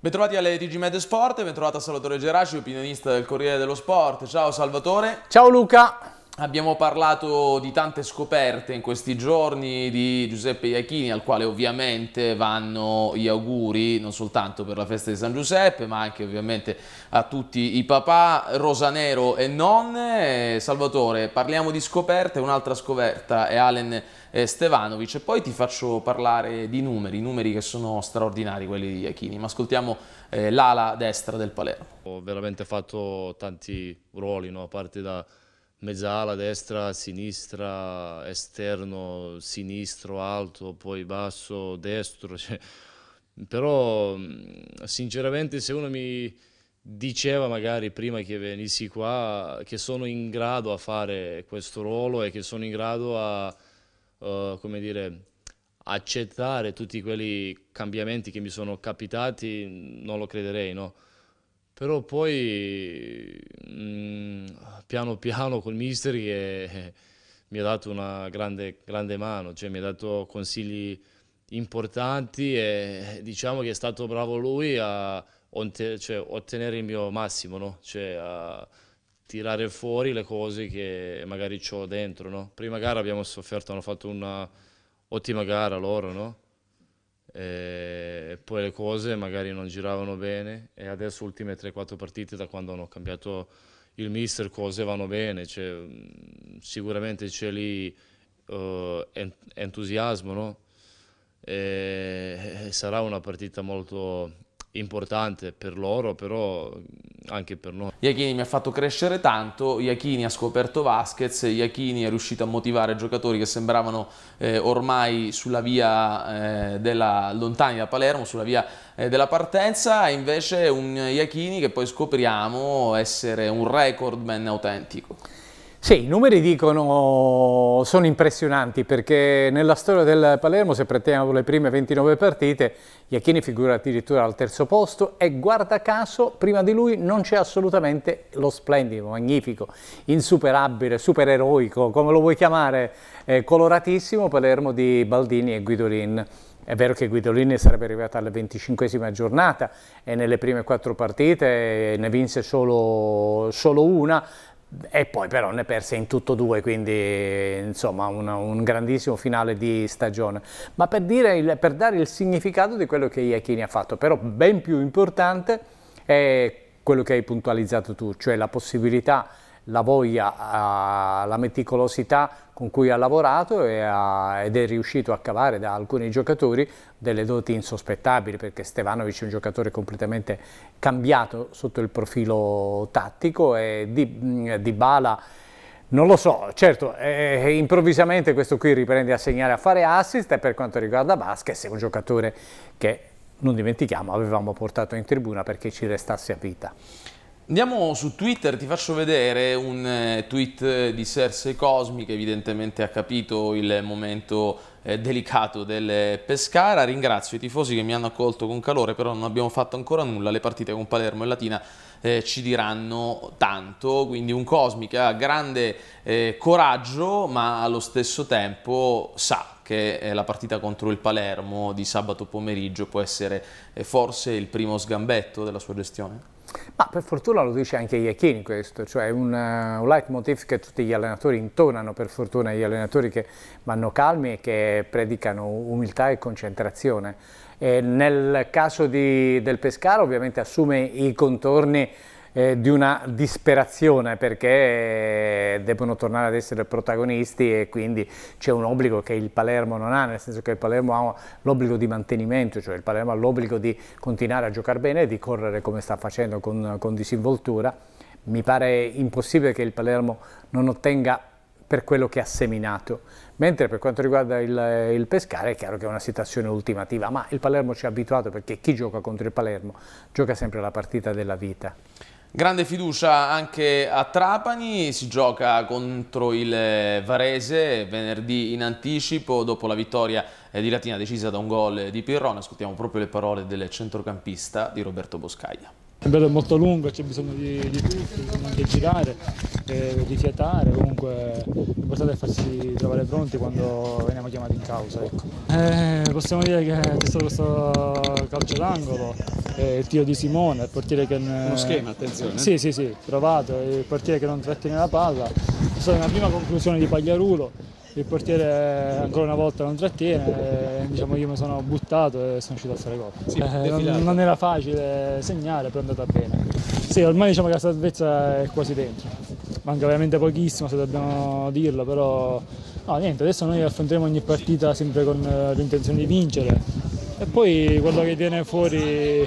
Bentrovati alle TG Med Sport, bentrovata Salvatore Geraci, opinionista del Corriere dello Sport. Ciao Salvatore. Ciao Luca. Abbiamo parlato di tante scoperte in questi giorni di Giuseppe Iachini, al quale ovviamente vanno gli auguri non soltanto per la festa di San Giuseppe, ma anche ovviamente a tutti i papà, Rosanero e nonne. Eh, Salvatore, parliamo di scoperte, un'altra scoperta è Allen eh, Stevanovic e poi ti faccio parlare di numeri, numeri che sono straordinari quelli di Iachini, ma ascoltiamo eh, l'ala destra del Palermo. Ho veramente fatto tanti ruoli, no? a parte da mezzala destra, sinistra, esterno, sinistro, alto, poi basso, destro. Cioè, però sinceramente se uno mi diceva magari prima che venissi qua che sono in grado a fare questo ruolo e che sono in grado a, uh, come dire, accettare tutti quei cambiamenti che mi sono capitati, non lo crederei, no? però poi mh, mm, piano piano col Misteri eh, mi ha dato una grande, grande mano, cioè mi ha dato consigli importanti e diciamo che è stato bravo lui a cioè, ottenere il mio massimo, no? cioè, a tirare fuori le cose che magari ho dentro. No? Prima gara abbiamo sofferto, hanno fatto un'ottima gara loro, no? e eh, poi le cose magari non giravano bene e adesso ultime 3-4 partite da quando hanno cambiato il mister cose vanno bene, cioè, sicuramente c'è lì uh, entusiasmo no? e eh, sarà una partita molto importante per loro, però anche per noi. Iachini mi ha fatto crescere tanto, Iachini ha scoperto Vasquez, Iachini è riuscito a motivare giocatori che sembravano eh, ormai sulla via eh, della, lontani da Palermo, sulla via eh, della partenza, e invece un Iachini che poi scopriamo essere un recordman autentico. Sì, i numeri dicono sono impressionanti perché nella storia del Palermo, se prendiamo le prime 29 partite, Iachini figura addirittura al terzo posto e guarda caso prima di lui non c'è assolutamente lo splendido, magnifico, insuperabile, supereroico, come lo vuoi chiamare, eh, coloratissimo Palermo di Baldini e Guidolin. È vero che Guidolini sarebbe arrivato alla 25 giornata e nelle prime quattro partite ne vinse solo, solo una, e poi però ne perse in tutto due, quindi insomma un, un grandissimo finale di stagione. Ma per, dire, per, dare il significato di quello che Iachini ha fatto, però ben più importante è quello che hai puntualizzato tu, cioè la possibilità la voglia, la meticolosità con cui ha lavorato ed è riuscito a cavare da alcuni giocatori delle doti insospettabili perché Stevanovic è un giocatore completamente cambiato sotto il profilo tattico e di, mm, di Bala non lo so, certo, eh, eh, improvvisamente questo qui riprende a segnare a fare assist e per quanto riguarda Vasquez è un giocatore che, non dimentichiamo, avevamo portato in tribuna perché ci restasse a vita. Andiamo su Twitter, ti faccio vedere un eh, tweet eh, di Serse Cosmi che evidentemente ha capito il momento eh, delicato del Pescara. Ringrazio i tifosi che mi hanno accolto con calore, però non abbiamo fatto ancora nulla. Le partite con Palermo e Latina eh, ci diranno tanto, quindi un Cosmi che ha grande eh, coraggio, ma allo stesso tempo sa che eh, la partita contro il Palermo di sabato pomeriggio può essere forse il primo sgambetto della sua gestione. Ma per fortuna lo dice anche Iachini questo, cioè un, uh, leitmotiv che tutti gli allenatori intonano, per fortuna gli allenatori che vanno calmi e che predicano umiltà e concentrazione. E nel caso di, del Pescara ovviamente assume i contorni eh, di una disperazione perché eh, devono tornare ad essere protagonisti e quindi c'è un obbligo che il Palermo non ha, nel senso che il Palermo ha l'obbligo di mantenimento, cioè il Palermo ha l'obbligo di continuare a giocare bene e di correre come sta facendo con, con disinvoltura. Mi pare impossibile che il Palermo non ottenga per quello che ha seminato. Mentre per quanto riguarda il, il, Pescara è chiaro che è una situazione ultimativa, ma il Palermo ci ha abituato perché chi gioca contro il Palermo gioca sempre la partita della vita. Grande fiducia anche a Trapani, si gioca contro il eh, Varese venerdì in anticipo dopo la vittoria eh, di Latina decisa da un gol di Pirrone. Ascoltiamo proprio le parole del centrocampista di Roberto Boscaglia. Il bello è molto lungo, c'è bisogno di, di tutto, bisogna anche girare, eh, fiatare, comunque l'importante è farsi trovare pronti quando veniamo chiamati in causa. Ecco. Eh, possiamo dire che c'è stato questo calcio d'angolo, eh, il tiro di Simone, il portiere che... Uno schema, attenzione. Sì, sì, sì, provato, il portiere che non trattiene la palla. È stata una prima conclusione di Pagliarulo, il portiere ancora una volta non trattiene, e, diciamo io mi sono buttato e sono uscito a fare gol. Sì, eh, non, non, era facile segnare, però è andata bene. Sì, ormai diciamo che la salvezza è quasi dentro. Manca veramente pochissimo se dobbiamo dirlo, però no, niente, adesso noi affronteremo ogni partita sempre con eh, l'intenzione di vincere e poi quello che viene fuori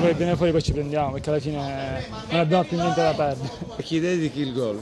pure bene fuori poi ci prendiamo perché alla fine non abbiamo più niente da perdere. A chi dedichi il gol?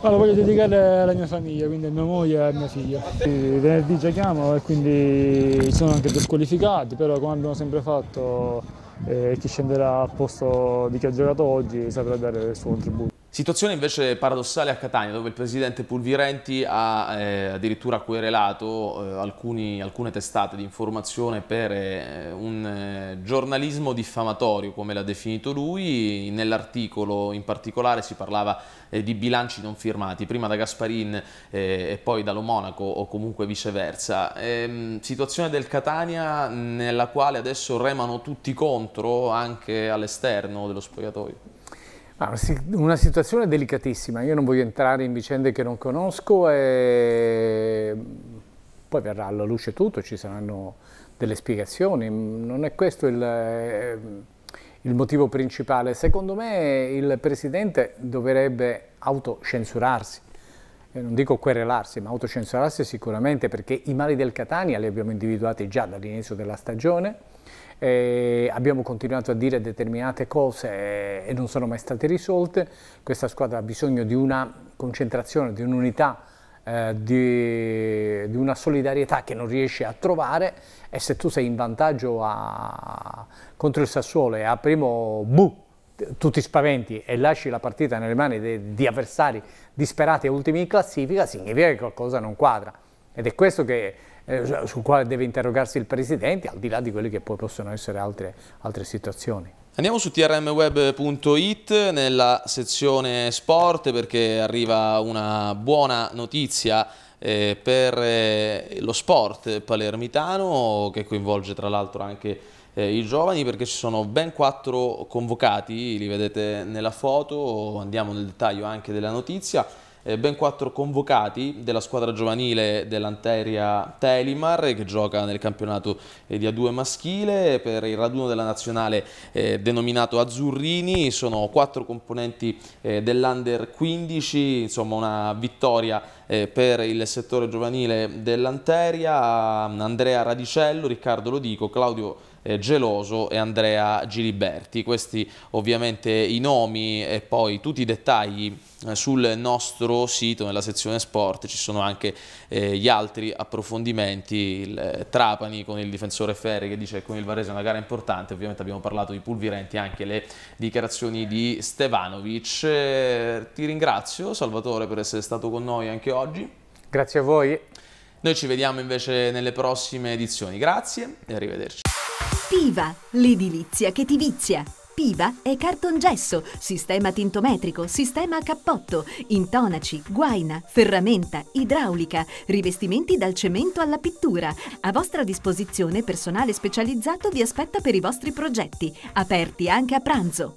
Ma lo voglio dedicare alla mia famiglia, quindi a mia moglie e a mia figlia. Venerdì giochiamo e quindi sono anche due squalificati, però come abbiamo sempre fatto eh, chi scenderà al posto di chi ha giocato oggi saprà dare il suo contributo. Situazione invece paradossale a Catania, dove il presidente Pulvirenti ha eh, addirittura querelato eh, alcuni, alcune testate di informazione per eh, un eh, giornalismo diffamatorio, come l'ha definito lui. Nell'articolo in particolare si parlava eh, di bilanci non firmati, prima da Gasparin eh, e poi dallo Monaco o comunque viceversa. Ehm, situazione del Catania nella quale adesso remano tutti contro anche all'esterno dello spogliatoio. Ah, una situazione delicatissima, io non voglio entrare in vicende che non conosco e mm, poi verrà alla luce tutto, ci saranno delle spiegazioni, mm, non è questo il, eh, il motivo principale. Secondo me il Presidente dovrebbe autocensurarsi, eh, non dico querelarsi, ma autocensurarsi sicuramente perché i mali del Catania li abbiamo individuati già dall'inizio della stagione, eh, abbiamo continuato a dire determinate cose eh, e non sono mai state risolte, questa squadra ha bisogno di una concentrazione, di un'unità, eh, di, di, una solidarietà che non riesce a trovare e se tu sei in vantaggio a, contro il Sassuolo e a primo buh tu ti spaventi e lasci la partita nelle mani de, di avversari disperati e ultimi in classifica, significa che qualcosa non quadra. Ed è questo che, eh, sul quale deve interrogarsi il Presidente, al di là di quelle che poi possono essere altre, altre situazioni. Andiamo su trmweb.it nella sezione sport perché arriva una buona notizia eh, per eh, lo sport palermitano che coinvolge tra l'altro anche eh, i giovani perché ci sono ben quattro convocati, li vedete nella foto, andiamo nel dettaglio anche della notizia, eh, ben quattro convocati della squadra giovanile dell'Anteria Telimar che gioca nel campionato eh, di A2 maschile per il raduno della nazionale eh, denominato Azzurrini, sono quattro componenti eh, dell'Under 15, insomma una vittoria eh, per il settore giovanile dell'Anteria, Andrea Radicello, Riccardo Lodico, Claudio eh, Geloso e Andrea Giliberti. Questi ovviamente i nomi e poi tutti i dettagli eh, sul nostro sito nella sezione sport ci sono anche eh, gli altri approfondimenti il eh, Trapani con il difensore Ferri che dice che con il Varese è una gara importante ovviamente abbiamo parlato di Pulvirenti anche le dichiarazioni di Stevanovic eh, ti ringrazio Salvatore per essere stato con noi anche oggi grazie a voi noi ci vediamo invece nelle prossime edizioni grazie e arrivederci Piva, l'edilizia che ti vizia. Piva è cartongesso, sistema tintometrico, sistema a cappotto, intonaci, guaina, ferramenta, idraulica, rivestimenti dal cemento alla pittura. A vostra disposizione personale specializzato vi aspetta per i vostri progetti, aperti anche a pranzo.